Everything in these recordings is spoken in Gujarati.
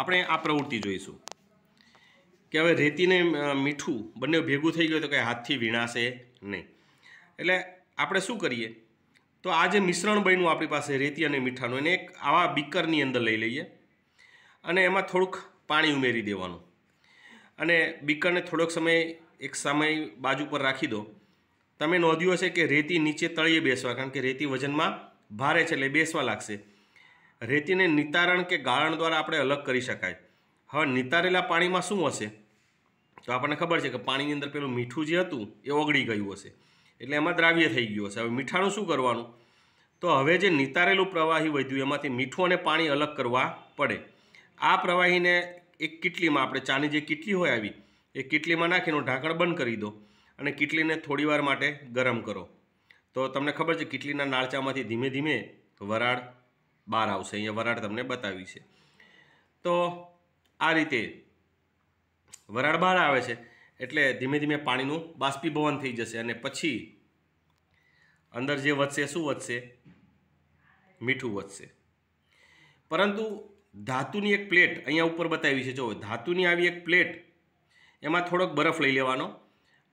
આપણે આ પ્રવૃત્તિ જોઈશું કે હવે રેતીને મીઠું બંને ભેગું થઈ ગયું તો કંઈ હાથથી વીણાશે નહીં એટલે આપણે શું કરીએ તો આ જે મિશ્રણ બન્યું આપણી પાસે રેતી અને મીઠાનું એને એક આવા બીકરની અંદર લઈ લઈએ અને એમાં થોડુંક પાણી ઉમેરી દેવાનું અને બીકરને થોડોક સમય એક સમય બાજુ પર રાખી દો તમે નોંધ્યું હશે કે રેતી નીચે તળીએ બેસવા કારણ કે રેતી વજનમાં ભારે છે એટલે બેસવા લાગશે રેતીને નિતારણ કે ગાળણ દ્વારા આપણે અલગ કરી શકાય હવે નિતારેલા પાણીમાં શું હશે તો આપણને ખબર છે કે પાણીની અંદર પેલું મીઠું જે હતું એ ઓગળી ગયું હશે એટલે એમાં દ્રાવ્ય થઈ ગયું હશે હવે મીઠાણું શું કરવાનું તો હવે જે નિતારેલું પ્રવાહી વધ્યું એમાંથી મીઠું અને પાણી અલગ કરવા પડે આ પ્રવાહીને એક કીટલીમાં આપણે ચાની જે કીટલી હોય આવી એ કીટલીમાં નાખીને ઢાંકણ બંધ કરી દો અને કીટલીને થોડીવાર માટે ગરમ કરો તો તમને ખબર છે કીટલીના નાળચામાંથી ધીમે ધીમે વરાળ બહાર આવશે અહીંયા વરાળ તમને બતાવી છે તો આ રીતે વરાળ બહાર આવે છે એટલે ધીમે ધીમે પાણીનું બાષ્પીભવન થઈ જશે અને પછી અંદર જે વધશે શું વધશે મીઠું વધશે પરંતુ ધાતુની એક પ્લેટ અહીંયા ઉપર બતાવી છે જો ધાતુની આવી એક પ્લેટ એમાં થોડોક બરફ લઈ લેવાનો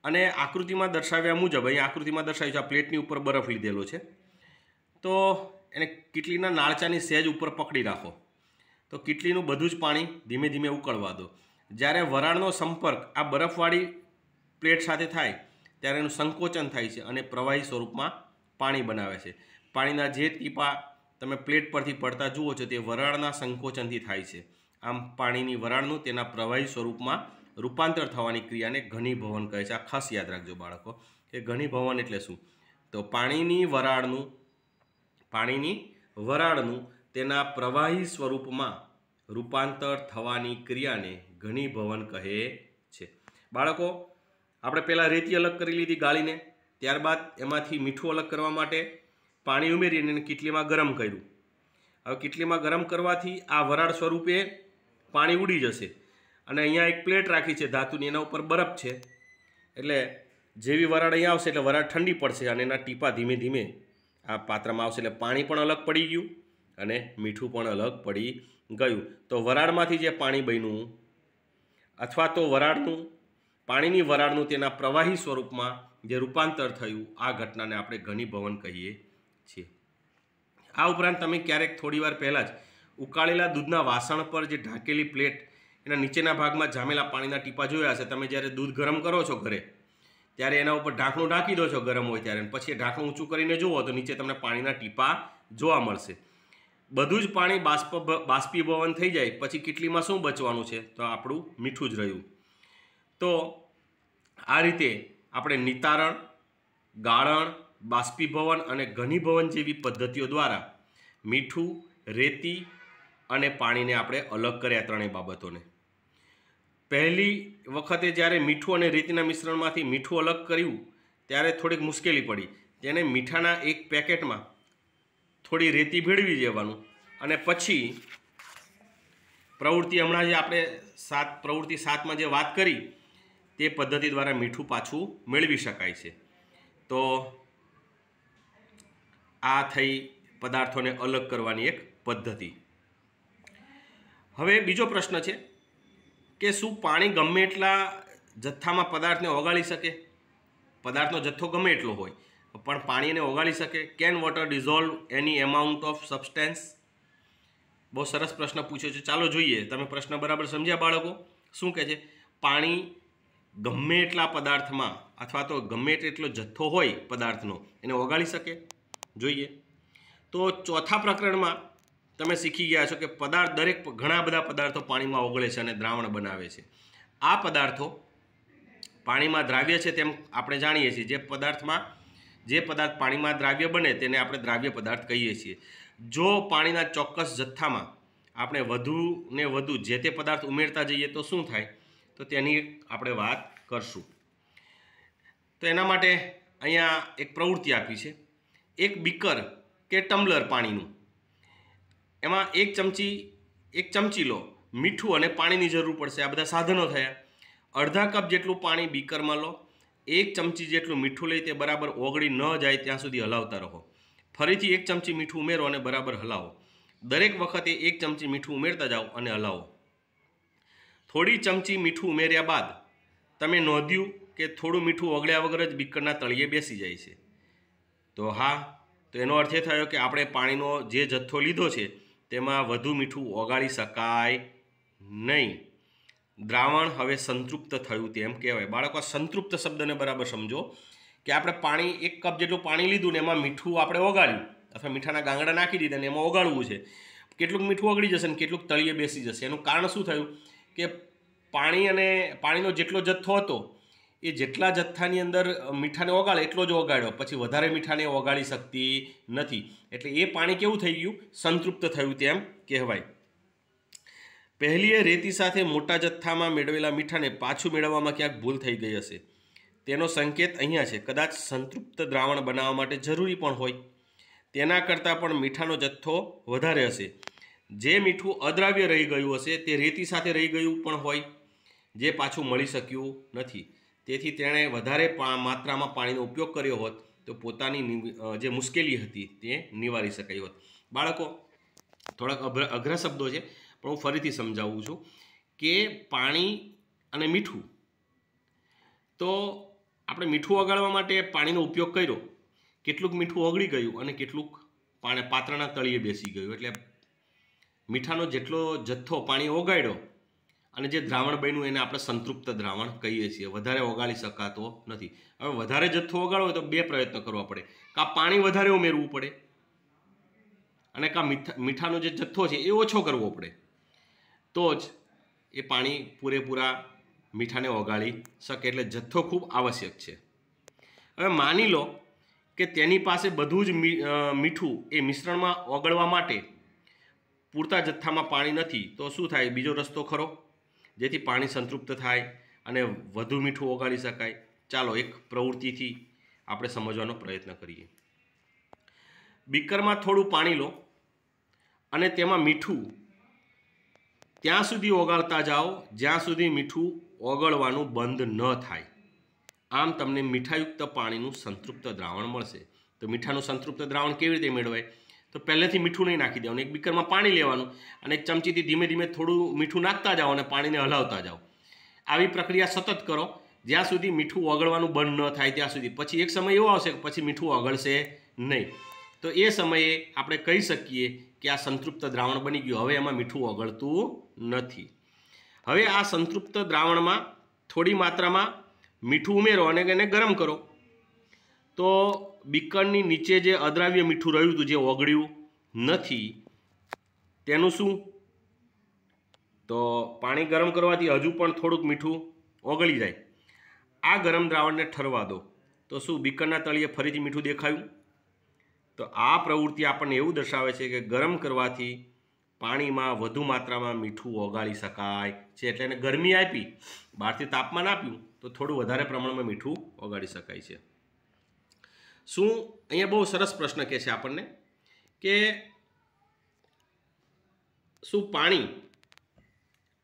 અને આકૃતિમાં દર્શાવ્યા મુજબ અહીંયા આકૃતિમાં દર્શાવ્યું છે આ પ્લેટની ઉપર બરફ લીધેલો છે તો એને કીટલીના નાળચાની સહેજ ઉપર પકડી રાખો તો કીટલીનું બધું જ પાણી ધીમે ધીમે ઉકળવા દો જ્યારે વરાળનો સંપર્ક આ બરફવાળી પ્લેટ સાથે થાય ત્યારે એનું સંકોચન થાય છે અને પ્રવાહી સ્વરૂપમાં પાણી બનાવે છે પાણીના જે ટીપા તમે પ્લેટ પરથી પડતા જુઓ છો તે વરાળના સંકોચનથી થાય છે આમ પાણીની વરાળનું તેના પ્રવાહી સ્વરૂપમાં રૂપાંતર થવાની ક્રિયાને ઘનીભવન કહે છે આ ખાસ યાદ રાખજો બાળકો કે ઘનીભવન એટલે શું તો પાણીની વરાળનું પાણીની વરાળનું તેના પ્રવાહી સ્વરૂપમાં રૂપાંતર થવાની ક્રિયાને ઘણી ભવન કહે છે બાળકો આપણે પહેલાં રેતી અલગ કરી લીધી ગાળીને ત્યારબાદ એમાંથી મીઠું અલગ કરવા માટે પાણી ઉમેરીને એને કીટલીમાં ગરમ કર્યું હવે કીટલીમાં ગરમ કરવાથી આ વરાળ સ્વરૂપે પાણી ઉડી જશે અને અહીંયા એક પ્લેટ રાખી છે ધાતુની એના ઉપર બરફ છે એટલે જેવી વરાળ અહીંયા આવશે એટલે વરાળ ઠંડી પડશે અને એના ટીપા ધીમે ધીમે આ પાત્રમાં આવશે એટલે પાણી પણ અલગ પડી ગયું અને મીઠું પણ અલગ પડી ગયું તો વરાળમાંથી જે પાણી બન્યું અથવા તો વરાળનું પાણીની વરાળનું તેના પ્રવાહી સ્વરૂપમાં જે રૂપાંતર થયું આ ઘટનાને આપણે ઘનીભવન કહીએ છીએ આ ઉપરાંત તમે ક્યારેક થોડીવાર પહેલાં જ ઉકાળેલા દૂધના વાસણ પર જે ઢાંકેલી પ્લેટ એના નીચેના ભાગમાં જામેલા પાણીના ટીપા જોયા હશે તમે જ્યારે દૂધ ગરમ કરો છો ઘરે ત્યારે એના ઉપર ઢાંકણું ઢાંકી દો છો ગરમ હોય ત્યારે પછી ઢાંકણું ઊંચું કરીને જુઓ તો નીચે તમને પાણીના ટીપા જોવા મળશે બધું જ પાણી બાષ્પ બાષ્પીભવન થઈ જાય પછી કીટલીમાં શું બચવાનું છે તો આપણું મીઠું જ રહ્યું તો આ રીતે આપણે નિતારણ ગાળણ બાષ્પીભવન અને ઘનીભવન જેવી પદ્ધતિઓ દ્વારા મીઠું રેતી અને પાણીને આપણે અલગ કર્યા ત્રણેય બાબતોને પહેલી વખતે જ્યારે મીઠું અને રેતીના મિશ્રણમાંથી મીઠું અલગ કર્યું ત્યારે થોડીક મુશ્કેલી પડી તેને મીઠાના એક પેકેટમાં થોડી રેતી ભેળવી દેવાનું અને પછી પ્રવૃત્તિ હમણાં જે આપણે સાત પ્રવૃત્તિ સાતમાં જે વાત કરી તે પદ્ધતિ દ્વારા મીઠું પાછું મેળવી શકાય છે તો આ થઈ પદાર્થોને અલગ કરવાની એક પદ્ધતિ હવે બીજો પ્રશ્ન છે કે શું પાણી ગમે એટલા જથ્થામાં પદાર્થને ઓગાળી શકે પદાર્થનો જથ્થો ગમે એટલો હોય પણ પાણીને ઓગાળી શકે can water dissolve any amount of substance બહુ સરસ પ્રશ્ન પૂછ્યો છે ચાલો જોઈએ તમે પ્રશ્ન બરાબર સમજ્યા બાળકો શું કહે છે પાણી ગમે એટલા પદાર્થમાં અથવા તો ગમે એટલો જથ્થો હોય પદાર્થનો એને ઓગાળી શકે જોઈએ તો ચોથા પ્રકરણમાં તમે શીખી ગયા છો કે પદાર્થ દરેક ઘણા બધા પદાર્થો પાણીમાં ઓગળે છે અને દ્રાવણ બનાવે છે આ પદાર્થો પાણીમાં દ્રાવ્ય છે તેમ આપણે જાણીએ છીએ જે પદાર્થમાં જે પદાર્થ પાણીમાં દ્રાવ્ય બને તેને આપણે દ્રાવ્ય પદાર્થ કહીએ છીએ જો પાણીના ચોક્કસ જથ્થામાં આપણે વધુ ને વધુ જે તે પદાર્થ ઉમેરતા જઈએ તો શું થાય તો તેની આપણે વાત કરશું તો એના માટે અહીંયા એક પ્રવૃત્તિ આપી છે એક બીકર કે ટમ્બલર પાણીનું એમાં એક ચમચી એક ચમચી લો મીઠું અને પાણીની જરૂર પડશે આ બધા સાધનો થયા અડધા કપ જેટલું પાણી બીકરમાં લો એક ચમચી જેટલું મીઠું લઈ તે બરાબર ઓગળી ન જાય ત્યાં સુધી હલાવતા રહો ફરીથી એક ચમચી મીઠું ઉમેરો અને બરાબર હલાવો દરેક વખતે એક ચમચી મીઠું ઉમેરતા જાઓ અને હલાવો થોડી ચમચી મીઠું ઉમેર્યા બાદ તમે નોંધ્યું કે થોડું મીઠું ઓગળ્યા વગર જ બીકરના તળિયે બેસી જાય છે તો હા તો એનો અર્થ એ થયો કે આપણે પાણીનો જે જથ્થો લીધો છે તેમાં વધુ મીઠું ઓગાળી શકાય નહીં દ્રાવણ હવે સંતૃપ્ત થયું તેમ કહેવાય બાળકો સંતૃપ્ત શબ્દને બરાબર સમજો કે આપણે પાણી એક કપ જેટલું પાણી લીધું ને એમાં મીઠું આપણે ઓગાળ્યું અથવા મીઠાના ગાંગડા નાખી દીધા ને એમાં ઓગાળવું છે કેટલુંક મીઠું ઓગળી જશે ને કેટલુંક તળીએ બેસી જશે એનું કારણ શું થયું કે પાણી અને પાણીનો જેટલો જથ્થો હતો એ જેટલા જથ્થાની અંદર મીઠાને ઓગાળે એટલો જ ઓગાળ્યો પછી વધારે મીઠાને ઓગાળી શકતી નથી એટલે એ પાણી કેવું થઈ ગયું સંતૃપ્ત થયું તેમ કહેવાય પહેલીએ રેતી સાથે મોટા જથ્થામાં મેળવેલા મીઠાને પાછું મેળવવામાં ક્યાંક ભૂલ થઈ ગઈ હશે તેનો સંકેત અહીંયા છે કદાચ સંતૃપ્ત દ્રાવણ બનાવવા માટે જરૂરી પણ હોય તેના કરતાં પણ મીઠાનો જથ્થો વધારે હશે જે મીઠું અદ્રાવ્ય રહી ગયું હશે તે રેતી સાથે રહી ગયું પણ હોય જે પાછું મળી શક્યું નથી તેથી તેણે વધારે માત્રામાં પાણીનો ઉપયોગ કર્યો હોત તો પોતાની જે મુશ્કેલી હતી તે નિવારી શકાઈ હોત બાળકો થોડાક અભ્ર અઘરા શબ્દો છે પણ હું ફરીથી સમજાવું છું કે પાણી અને મીઠું તો આપણે મીઠું ઓગાળવા માટે પાણીનો ઉપયોગ કર્યો કેટલુંક મીઠું ઓગળી ગયું અને કેટલુંક પાણી પાત્રના તળિયે બેસી ગયું એટલે મીઠાનો જેટલો જથ્થો પાણી ઓગાળ્યો અને જે દ્રાવણ બન્યું એને આપણે સંતૃપ્ત દ્રાવણ કહીએ છીએ વધારે ઓગાળી શકાતો નથી હવે વધારે જથ્થો ઓગાળવો હોય તો બે પ્રયત્ન કરવા પડે કાં પાણી વધારે ઉમેરવું પડે અને કાં મીઠા મીઠાનો જે જથ્થો છે એ ઓછો કરવો પડે તો જ એ પાણી પૂરેપૂરા મીઠાને ઓગાળી શકે એટલે જથ્થો ખૂબ આવશ્યક છે હવે માની લો કે તેની પાસે બધું જ મીઠું એ મિશ્રણમાં ઓગળવા માટે પૂરતા જથ્થામાં પાણી નથી તો શું થાય બીજો રસ્તો ખરો જેથી પાણી સંતૃપ્ત થાય અને વધુ મીઠું ઓગાળી શકાય ચાલો એક પ્રવૃત્તિથી આપણે સમજવાનો પ્રયત્ન કરીએ બીકરમાં થોડું પાણી લો અને તેમાં મીઠું ત્યાં સુધી ઓગાળતા જાઓ જ્યાં સુધી મીઠું ઓગળવાનું બંધ ન થાય આમ તમને મીઠાયુક્ત પાણીનું સંતૃપ્ત દ્રાવણ મળશે તો મીઠાનું સંતૃપ્ત દ્રાવણ કેવી રીતે મેળવાય તો પહેલેથી મીઠું નહીં નાખી દેવાનું એક બીકરમાં પાણી લેવાનું અને એક ચમચીથી ધીમે ધીમે થોડું મીઠું નાખતા જાઓ અને પાણીને હલાવતા જાઓ આવી પ્રક્રિયા સતત કરો જ્યાં સુધી મીઠું ઓગળવાનું બંધ ન થાય ત્યાં સુધી પછી એક સમય એવો આવશે કે પછી મીઠું ઓગળશે નહીં તો એ સમયે આપણે કહી શકીએ કે આ સંતૃપ્ત દ્રાવણ બની ગયું હવે એમાં મીઠું ઓગળતું નથી હવે આ સંતૃપ્ત દ્રાવણમાં થોડી માત્રામાં મીઠું ઉમેરો અને એને ગરમ કરો તો બીકણની નીચે જે અદ્રાવ્ય મીઠું રહ્યું હતું જે ઓગળ્યું નથી તેનું શું તો પાણી ગરમ કરવાથી હજુ પણ થોડુંક મીઠું ઓગળી જાય આ ગરમ દ્રાવણને ઠરવા દો તો શું બીકરના તળિયે ફરીથી મીઠું દેખાયું તો આ પ્રવૃત્તિ આપણને એવું દર્શાવે છે કે ગરમ કરવાથી પાણીમાં વધુ માત્રામાં મીઠું ઓગાળી શકાય છે એટલે એને ગરમી આપી બહારથી તાપમાન આપ્યું તો થોડું વધારે પ્રમાણમાં મીઠું ઓગાળી શકાય છે શું અહીંયા બહુ સરસ પ્રશ્ન કહે છે આપણને કે શું પાણી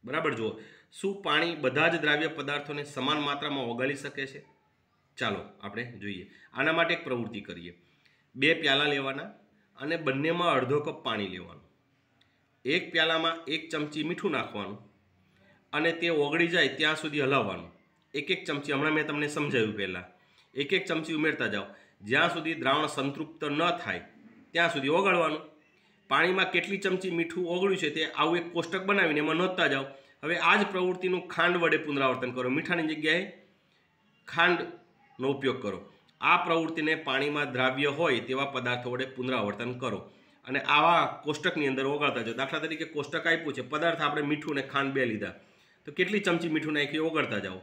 બરાબર જુઓ શું પાણી બધા જ દ્રાવ્ય પદાર્થોને સમાન માત્રામાં ઓગાળી શકે છે ચાલો આપણે જોઈએ આના માટે એક પ્રવૃત્તિ કરીએ બે પ્યાલા લેવાના અને બંનેમાં અડધો કપ પાણી લેવાનું એક પ્યાલામાં એક ચમચી મીઠું નાખવાનું અને તે ઓગળી જાય ત્યાં સુધી હલાવવાનું એક એક ચમચી હમણાં મેં તમને સમજાવ્યું પહેલાં એક એક ચમચી ઉમેરતા જાઓ જ્યાં સુધી દ્રાવણ સંતૃપ્ત ન થાય ત્યાં સુધી ઓગળવાનું પાણીમાં કેટલી ચમચી મીઠું ઓગળ્યું છે તે આવું એક કોષ્ટક બનાવીને એમાં નોંધતા જાઓ હવે આ જ પ્રવૃત્તિનું ખાંડ વડે પુનરાવર્તન કરો મીઠાની જગ્યાએ ખાંડનો ઉપયોગ કરો આ પ્રવૃત્તિને પાણીમાં દ્રાવ્ય હોય તેવા પદાર્થો વડે પુનરાવર્તન કરો અને આવા કોષ્ટકની અંદર ઓગળતા જાઓ દાખલા તરીકે કોષ્ટક આપ્યું છે પદાર્થ આપણે મીઠું અને ખાંડ બે લીધા તો કેટલી ચમચી મીઠું નાખ્યું ઓગળતા જાઓ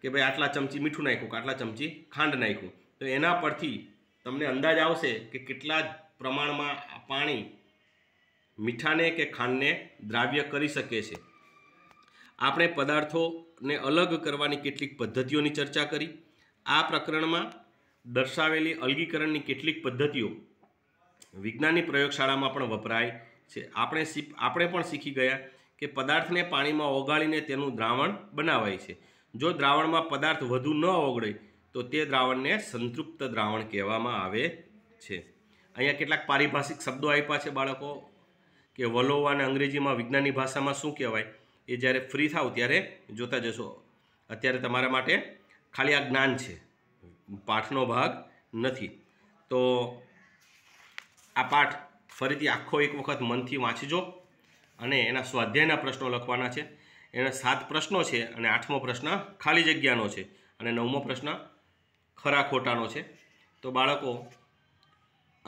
કે ભાઈ આટલા ચમચી મીઠું નાખ્યું કે આટલા ચમચી ખાંડ નાખ્યું તો એના પરથી તમને અંદાજ આવશે કે કેટલા પ્રમાણમાં પાણી મીઠાને કે ખાંડને દ્રાવ્ય કરી શકે છે આપણે પદાર્થોને અલગ કરવાની કેટલીક પદ્ધતિઓની ચર્ચા કરી આ પ્રકરણમાં દર્શાવેલી અલગીકરણની કેટલીક પદ્ધતિઓ વિજ્ઞાનની પ્રયોગશાળામાં પણ વપરાય છે આપણે આપણે પણ શીખી ગયા કે પદાર્થને પાણીમાં ઓગાળીને તેનું દ્રાવણ બનાવાય છે જો દ્રાવણમાં પદાર્થ વધુ ન ઓગળે તો તે દ્રાવણને સંતૃપ્ત દ્રાવણ કહેવામાં આવે છે અહીંયા કેટલાક પારિભાષિક શબ્દો આપ્યા છે બાળકો કે વલોવાને અંગ્રેજીમાં વિજ્ઞાનની ભાષામાં શું કહેવાય એ જ્યારે ફ્રી થાવ ત્યારે જોતા જશો અત્યારે તમારા માટે ખાલી આ જ્ઞાન છે પાઠનો ભાગ નથી તો આ પાઠ ફરીથી આખો એક વખત મનથી વાંચજો અને એના સ્વાધ્યાયના પ્રશ્નો લખવાના છે એના સાત પ્રશ્નો છે અને આઠમો પ્રશ્ન ખાલી જગ્યાનો છે અને નવમો પ્રશ્ન ખરા ખોટાનો છે તો બાળકો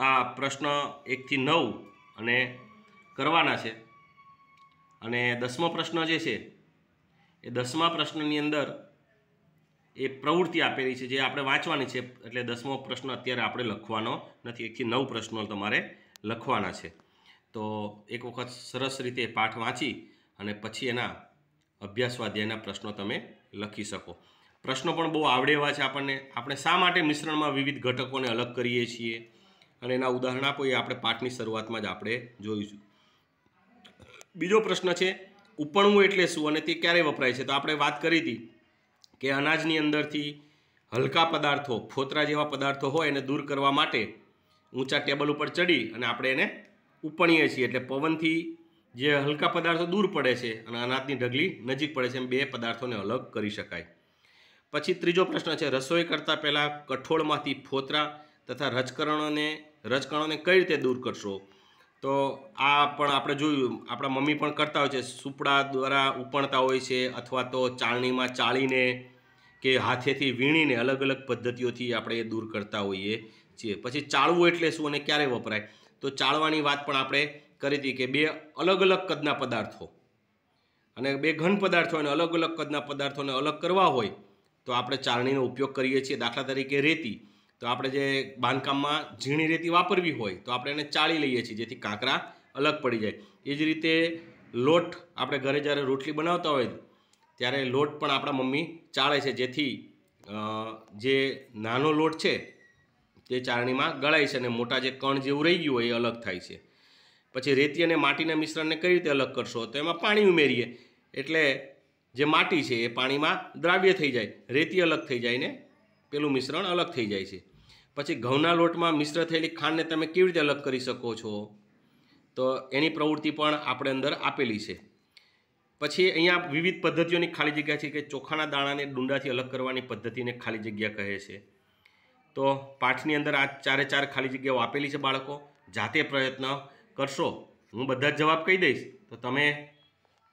આ પ્રશ્ન એકથી નવ અને કરવાના છે અને દસમો પ્રશ્ન જે છે એ દસમા પ્રશ્નની અંદર એ પ્રવૃત્તિ આપેલી છે જે આપણે વાંચવાની છે એટલે દસમો પ્રશ્ન અત્યારે આપણે લખવાનો નથી એકથી નવ પ્રશ્નો તમારે લખવાના છે તો એક વખત સરસ રીતે પાઠ વાંચી અને પછી એના અભ્યાસ સ્વાધ્યાયના પ્રશ્નો તમે લખી શકો પ્રશ્નો પણ બહુ આવડે એવા છે આપણને આપણે શા માટે મિશ્રણમાં વિવિધ ઘટકોને અલગ કરીએ છીએ અને એના ઉદાહરણ આપો એ આપણે પાઠની શરૂઆતમાં જ આપણે જોઈશું બીજો પ્રશ્ન છે ઉપણવું એટલે શું અને તે ક્યારે વપરાય છે તો આપણે વાત કરી હતી કે અનાજની અંદરથી હલકા પદાર્થો ફોતરા જેવા પદાર્થો હોય એને દૂર કરવા માટે ઊંચા ટેબલ ઉપર ચડી અને આપણે એને ઉપણીએ છીએ એટલે પવનથી જે હલકા પદાર્થો દૂર પડે છે અને અનાજની ઢગલી નજીક પડે છે એમ બે પદાર્થોને અલગ કરી શકાય પછી ત્રીજો પ્રશ્ન છે રસોઈ કરતાં પહેલાં કઠોળમાંથી ફોતરા તથા રજકરણોને રજકણોને કઈ રીતે દૂર કરશો તો આ પણ આપણે જોયું આપણા મમ્મી પણ કરતા હોય છે સૂપડા દ્વારા ઉપણતા હોય છે અથવા તો ચાળણીમાં ચાળીને કે હાથેથી વીણીને અલગ અલગ પદ્ધતિઓથી આપણે એ દૂર કરતા હોઈએ છીએ પછી ચાળવું એટલે શું અને ક્યારે વપરાય તો ચાળવાની વાત પણ આપણે કરી હતી કે બે અલગ અલગ કદના પદાર્થો અને બે ઘન પદાર્થો અને અલગ અલગ કદના પદાર્થોને અલગ કરવા હોય તો આપણે ચારણીનો ઉપયોગ કરીએ છીએ દાખલા તરીકે રેતી તો આપણે જે બાંધકામમાં ઝીણી રેતી વાપરવી હોય તો આપણે એને ચાળી લઈએ છીએ જેથી કાંકરા અલગ પડી જાય એ જ રીતે લોટ આપણે ઘરે જ્યારે રોટલી બનાવતા હોય ત્યારે લોટ પણ આપણા મમ્મી ચાળે છે જેથી જે નાનો લોટ છે તે ચારણીમાં ગળાય છે અને મોટા જે કણ જેવું રહી ગયું હોય એ અલગ થાય છે પછી રેતી અને માટીના મિશ્રણને કઈ રીતે અલગ કરશો તો એમાં પાણી ઉમેરીએ એટલે જે માટી છે એ પાણીમાં દ્રાવ્ય થઈ જાય રેતી અલગ થઈ જાય ને પેલું મિશ્રણ અલગ થઈ જાય છે પછી ઘઉંના લોટમાં મિશ્ર થયેલી ખાંડને તમે કેવી રીતે અલગ કરી શકો છો તો એની પ્રવૃત્તિ પણ આપણે અંદર આપેલી છે પછી અહીંયા વિવિધ પદ્ધતિઓની ખાલી જગ્યા છે કે ચોખાના દાણાને ડુંડાથી અલગ કરવાની પદ્ધતિને ખાલી જગ્યા કહે છે તો પાઠની અંદર આ ચારે ચાર ખાલી જગ્યાઓ આપેલી છે બાળકો જાતે પ્રયત્ન કરશો હું બધા જ જવાબ કહી દઈશ તો તમે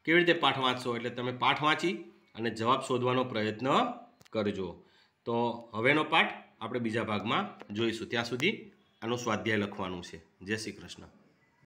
કેવી રીતે પાઠ વાંચશો એટલે તમે પાઠ વાંચી અને જવાબ શોધવાનો પ્રયત્ન કરજો તો હવેનો પાઠ આપણે બીજા ભાગમાં જોઈશું ત્યાં સુધી આનું સ્વાધ્યાય લખવાનું છે જય શ્રી કૃષ્ણ